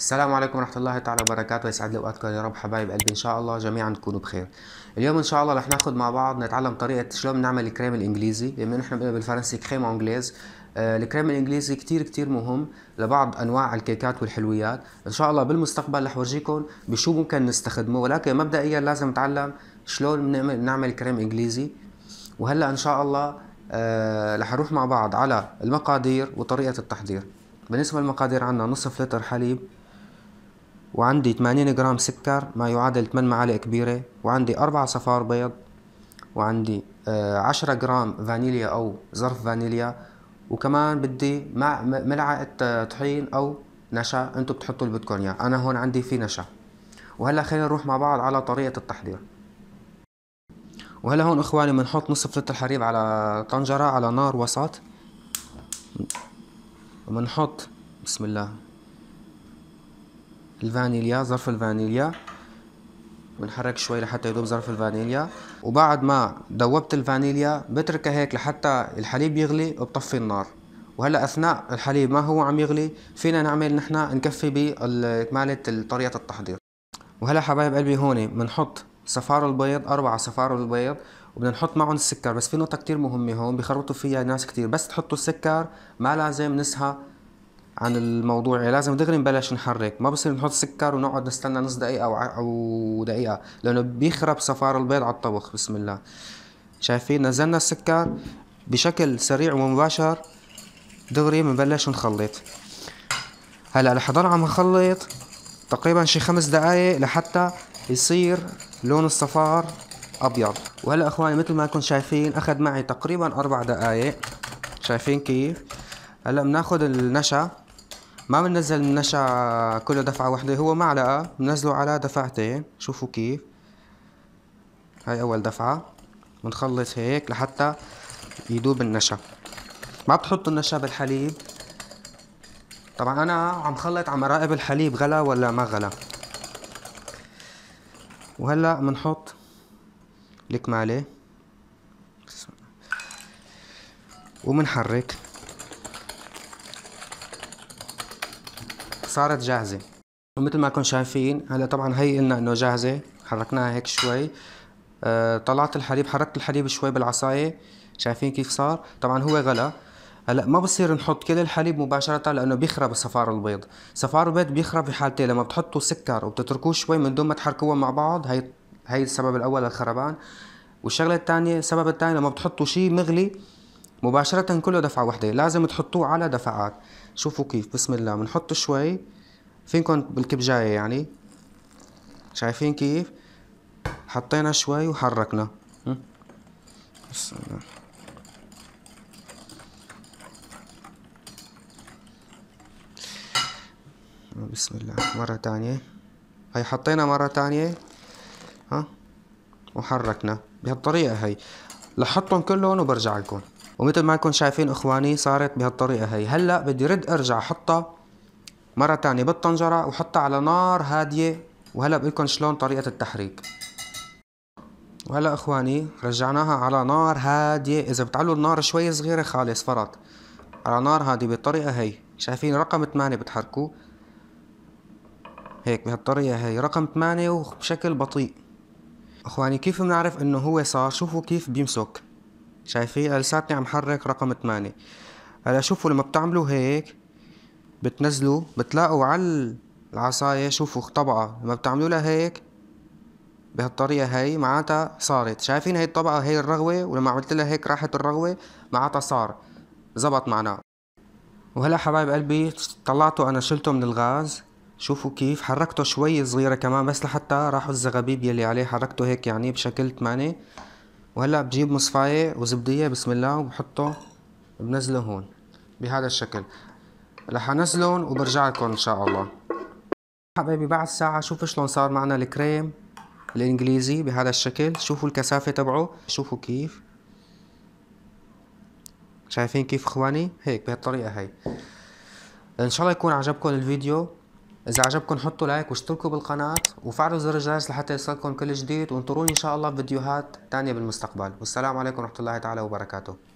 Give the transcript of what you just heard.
السلام عليكم ورحمة الله تعالى وبركاته يسعد لي اوقاتكم يا رب حبايب قلبي ان شاء الله جميعا تكونوا بخير اليوم ان شاء الله رح ناخذ مع بعض نتعلم طريقة شلون بنعمل الكريم الانجليزي انه نحن بنقول بالفرنسي كريم انجليز آه، الكريم الانجليزي كتير كتير مهم لبعض انواع الكيكات والحلويات ان شاء الله بالمستقبل رح ورجيكم بشو ممكن نستخدمه ولكن مبدئيا لازم نتعلم شلون بنعمل نعمل كريم انجليزي وهلا ان شاء الله آه، رح نروح مع بعض على المقادير وطريقة التحضير بالنسبة للمقادير عندنا نصف لتر حليب وعندي 80 جرام سكر ما يعادل 8 معالق كبيرة وعندي أربع صفار بيض وعندي آه، عشرة جرام فانيليا أو ظرف فانيليا وكمان بدي مع ملعقة آه، طحين أو نشا أنتم بتحطوا اللي بدكم اياه انا هون عندي في نشا وهلا خلينا نروح مع بعض على طريقة التحضير وهلا هون اخواني بنحط نصف لتر حليب على طنجرة على نار وسط وبنحط بسم الله الفانيليا ظرف الفانيليا بنحرك شوي لحتى يذوب ظرف الفانيليا وبعد ما ذوبت الفانيليا بتركها هيك لحتى الحليب يغلي وبطفي النار وهلا اثناء الحليب ما هو عم يغلي فينا نعمل نحن نكفي بكمالة طريقة التحضير وهلا حبايب قلبي هون بنحط صفار البيض أربعة صفار البيض وبدنا نحط معهم السكر بس في نقطة كتير مهمة هون بخربطوا فيها ناس كتير بس تحطوا السكر ما لازم نسهى عن الموضوع يعني لازم دغري نبلش نحرك ما بصير نحط سكر ونقعد نستنى نص دقيقه او او دقيقه لانه بيخرب صفار البيض على الطبخ بسم الله شايفين نزلنا السكر بشكل سريع ومباشر دغري بنبلش نخلط هلا رح ضل عم نخلط تقريبا شي خمس دقايق لحتى يصير لون الصفار ابيض وهلا اخواني مثل ما كنتم شايفين اخذ معي تقريبا اربع دقايق شايفين كيف هلا بناخذ النشا ما بننزل النشا كله دفعة وحدة هو معلقة بنزله على دفعتين شوفوا كيف هاي أول دفعة بنخلص هيك لحتى يدوب النشا ما بتحط النشا بالحليب طبعا أنا عم خلط عم أراقب الحليب غلا ولا ما غلا وهلا بنحط الكمالة وبنحرك صارت جاهزه ومثل ما كنتم شايفين هلا طبعا هي قلنا انه جاهزه حركناها هيك شوي أه طلعت الحليب حركت الحليب شوي بالعصايه شايفين كيف صار طبعا هو غلى هلا ما بصير نحط كل الحليب مباشرة لأنه بيخرب الصفار البيض، صفار البيض بيخرب في حالتين لما بتحطوا سكر وبتتركوه شوي من دون ما تحركوه مع بعض هي هي السبب الأول للخربان، والشغلة الثانية السبب الثاني لما بتحطوا شيء مغلي مباشرة كله دفعة واحدة لازم تحطوه على دفعات شوفوا كيف بسم الله بنحط شوي فينكم بالكبجاية يعني شايفين كيف حطينا شوي وحركنا بسم الله مرة تانية هي حطينا مرة تانية ها وحركنا بهالطريقة هي لحطهم كلهم وبرجع لكم ومثل ما انكم شايفين اخواني صارت بهالطريقه هي هلا بدي رد ارجع احطها مره تانية بالطنجره وحطها على نار هاديه وهلا بقول لكم شلون طريقه التحريك وهلا اخواني رجعناها على نار هاديه اذا بتعلوا النار شوي صغيره خالص فقط على نار هاديه بالطريقه هي شايفين رقم 8 بتحركوه هيك بهالطريقه هي رقم 8 وبشكل بطيء اخواني كيف بنعرف انه هو صار شوفوا كيف بيمسك شايفين لساتني عم حرك رقم تمانية هلا شوفوا لما بتعملوا هيك بتنزلوا بتلاقوا على العصاية شوفوا طبقة لما بتعملوا لها هيك بهالطريقة هي معناتها صارت شايفين هي الطبقة هي الرغوة ولما عملت لها هيك راحت الرغوة معناتها صار زبط معنا وهلا حبايب قلبي طلعته انا شلته من الغاز شوفوا كيف حركته شوي صغيرة كمان بس لحتى راحوا الزغابيب يلي عليه حركته هيك يعني بشكل تمانية وهلا بجيب مصفاية وزبدية بسم الله وبحطه بنزله هون بهذا الشكل رح انزلهم وبرجع لكم ان شاء الله حبايبي بعد ساعة شوفوا شلون صار معنا الكريم الانجليزي بهذا الشكل شوفوا الكثافة تبعه شوفوا كيف شايفين كيف اخواني هيك بهالطريقة هي ان شاء الله يكون عجبكم الفيديو اذا عجبكم حطوا لايك واشتركوا بالقناة وفعلوا زر الجرس لحتى يصلكم كل جديد وانطروني ان شاء الله فيديوهات تانية بالمستقبل والسلام عليكم ورحمة الله تعالى وبركاته